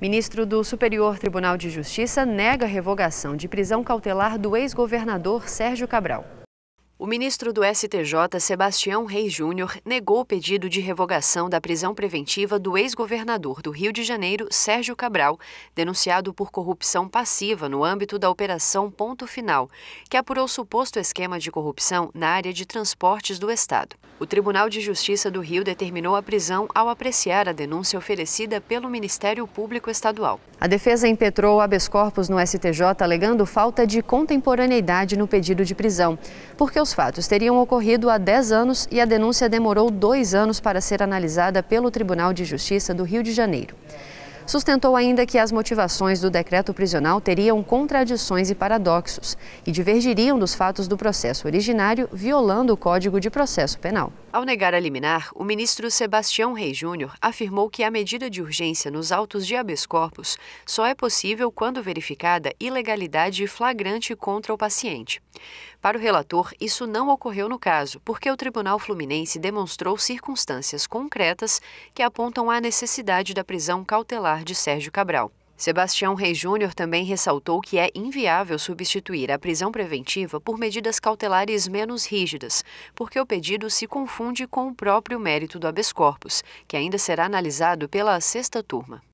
Ministro do Superior Tribunal de Justiça nega a revogação de prisão cautelar do ex-governador Sérgio Cabral. O ministro do STJ, Sebastião Reis Júnior, negou o pedido de revogação da prisão preventiva do ex-governador do Rio de Janeiro, Sérgio Cabral, denunciado por corrupção passiva no âmbito da Operação Ponto Final, que apurou suposto esquema de corrupção na área de transportes do Estado. O Tribunal de Justiça do Rio determinou a prisão ao apreciar a denúncia oferecida pelo Ministério Público Estadual. A defesa impetrou habeas corpus no STJ alegando falta de contemporaneidade no pedido de prisão, porque os fatos teriam ocorrido há 10 anos e a denúncia demorou dois anos para ser analisada pelo Tribunal de Justiça do Rio de Janeiro. Sustentou ainda que as motivações do decreto prisional teriam contradições e paradoxos e divergiriam dos fatos do processo originário, violando o Código de Processo Penal. Ao negar a liminar, o ministro Sebastião Rei Júnior afirmou que a medida de urgência nos autos de habeas corpus só é possível quando verificada ilegalidade flagrante contra o paciente. Para o relator, isso não ocorreu no caso, porque o Tribunal Fluminense demonstrou circunstâncias concretas que apontam a necessidade da prisão cautelar de Sérgio Cabral. Sebastião Reis Júnior também ressaltou que é inviável substituir a prisão preventiva por medidas cautelares menos rígidas, porque o pedido se confunde com o próprio mérito do habeas corpus, que ainda será analisado pela sexta turma.